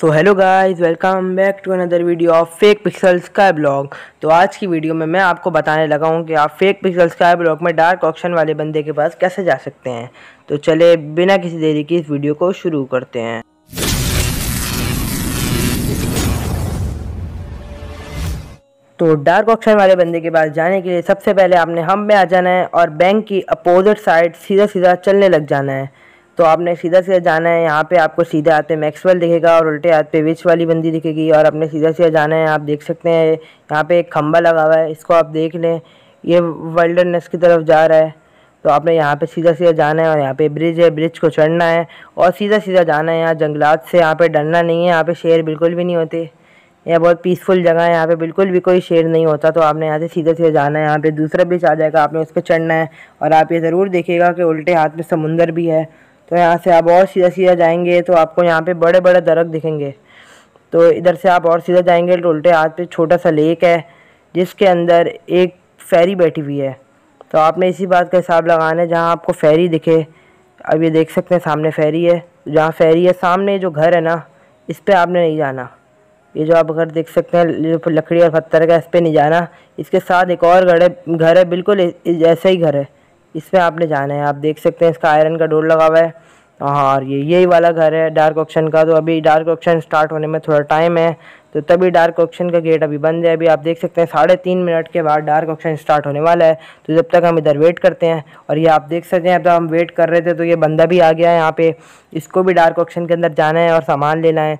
so hello guys welcome back to another video of Fake Pixels का blog तो आज की वीडियो में मैं आपको बताने लगा हूँ कि आप फेक पिक्सल्स का ब्लॉग में डार्क ऑप्शन वाले बंदे के पास कैसे जा सकते हैं तो चले बिना किसी देरी के इस वीडियो को शुरू करते हैं तो डार्क ऑप्शन वाले बंदे के पास जाने के लिए सबसे पहले आपने हम में आ जाना है और बैंक की अपोजिट साइड सीधा सीधा चलने लग जाना है तो आपने सीधा सीधा जाना है यहाँ पे आपको सीधे हाथ पे मैक्सवेल दिखेगा और उल्टे हाथ पे विच वाली बंदी दिखेगी और आपने सीधा सीधा जाना है आप देख सकते हैं यहाँ पे एक खम्बा लगा हुआ है इसको आप देख लें ये वर्ल्डनेस की तरफ जा रहा है तो आपने यहाँ पे सीधा सीधा जाना है और यहाँ पे ब्रिज है ब्रिज को चढ़ना है और सीधा सीधा जाना है यहाँ जंगलात से यहाँ पे डरना नहीं है यहाँ पे शेर बिल्कुल भी नहीं होते यह बहुत पीसफुल जगह है यहाँ पे बिल्कुल भी कोई शेर नहीं होता तो आपने यहाँ से सीधे सीधे जाना है यहाँ पे दूसरा ब्रिज आ जाएगा आपने उस पर चढ़ना है और आप ये ज़रूर देखिएगा कि उल्टे हाथ में समुंदर भी है तो यहाँ से आप और सीधा सीधा जाएंगे तो आपको यहाँ पे बड़े बड़े दरख दिखेंगे तो इधर से आप और सीधा जाएंगे तो उल्टे हाथ पे छोटा सा लेक है जिसके अंदर एक फेरी बैठी हुई है तो आपने इसी बात का हिसाब लगाना है जहाँ आपको फेरी दिखे अब ये देख सकते हैं सामने फेरी है जहाँ फेरी है सामने जो घर है ना इस पर आपने नहीं जाना ये जो आप घर देख सकते हैं लकड़ी और पत्थर का इस पर नहीं जाना इसके साथ एक और घर है घर है बिल्कुल ऐसा ही घर है इसमें आपने जाना है आप देख सकते हैं इसका आयरन का डोर लगा हुआ है हाँ, और ये यही वाला घर है डार्क ऑक्शन का तो अभी डार्क ऑक्शन स्टार्ट होने में थोड़ा टाइम है तो तभी डार्क ऑक्शन का गेट अभी बंद है अभी आप देख सकते हैं साढ़े तीन मिनट के बाद डार्क ऑक्शन स्टार्ट होने वाला है तो जब तक हम इधर वेट करते हैं और ये आप देख सकते हैं अब तो हम वेट कर रहे थे तो ये बंदा भी आ गया है यहाँ पर इसको भी डार्क ऑक्शन के अंदर जाना है और सामान लेना है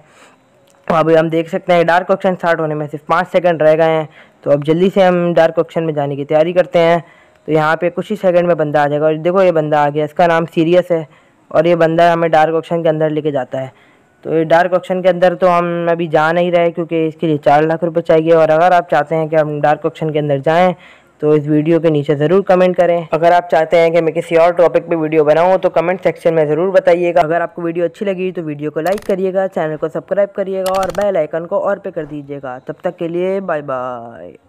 तो अभी हम देख सकते हैं डार्क ऑप्शन स्टार्ट होने में सिर्फ पाँच सेकेंड रह गए हैं तो अब जल्दी से हम डार्क ऑक्शन में जाने की तैयारी करते हैं तो यहाँ पे कुछ ही सेकंड में बंदा आ जाएगा और देखो ये बंदा आ गया इसका नाम सीरियस है और ये बंदा हमें डार्क ऑप्शन के अंदर लेके जाता है तो ये डार्क ऑप्शन के अंदर तो हम अभी जा नहीं रहे क्योंकि इसके लिए चार लाख रुपये चाहिए और अगर आप चाहते हैं कि हम डार्क ऑप्शन के अंदर जाएँ तो इस वीडियो के नीचे ज़रूर कमेंट करें अगर आप चाहते हैं कि मैं किसी और टॉपिक पे वीडियो बनाऊं तो कमेंट सेक्शन में ज़रूर बताइएगा अगर आपको वीडियो अच्छी लगी तो वीडियो को लाइक करिएगा चैनल को सब्सक्राइब करिएगा और बेल आइकन को और पे कर दीजिएगा तब तक के लिए बाय बाय